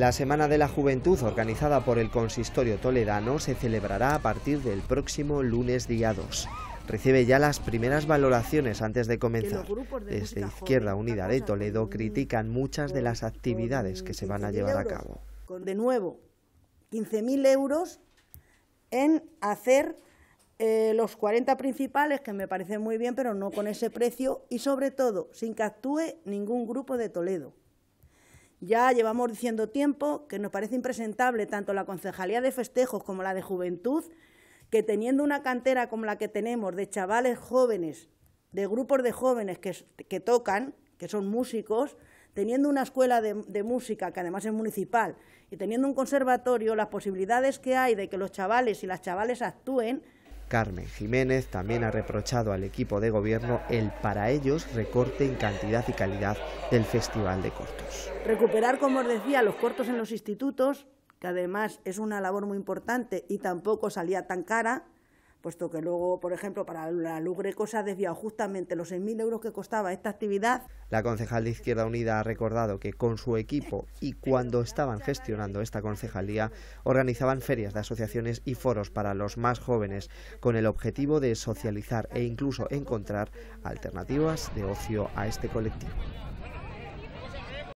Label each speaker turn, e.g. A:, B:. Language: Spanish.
A: La Semana de la Juventud, organizada por el Consistorio Toledano, se celebrará a partir del próximo lunes día 2. Recibe ya las primeras valoraciones antes de comenzar. Desde Izquierda Unida de Toledo critican muchas de las actividades que se van a llevar a cabo.
B: De nuevo, 15.000 euros en hacer eh, los 40 principales, que me parecen muy bien, pero no con ese precio, y sobre todo, sin que actúe ningún grupo de Toledo. Ya llevamos diciendo tiempo que nos parece impresentable tanto la Concejalía de Festejos como la de Juventud, que teniendo una cantera como la que tenemos de chavales jóvenes, de grupos de jóvenes que, tocan, que son músicos, teniendo una escuela de, música, que además es municipal, y teniendo un conservatorio, las posibilidades que hay de que los chavales y las chavales actúen,
A: Carmen Jiménez también ha reprochado al equipo de gobierno el para ellos recorte en cantidad y calidad del Festival de Cortos.
B: Recuperar, como os decía, los cortos en los institutos, que además es una labor muy importante y tampoco salía tan cara, puesto que luego, por ejemplo, para la Lugreco se ha desviado justamente los 6.000 euros que costaba esta actividad.
A: La concejal de Izquierda Unida ha recordado que con su equipo y cuando estaban gestionando esta concejalía, organizaban ferias de asociaciones y foros para los más jóvenes, con el objetivo de socializar e incluso encontrar alternativas de ocio a este colectivo.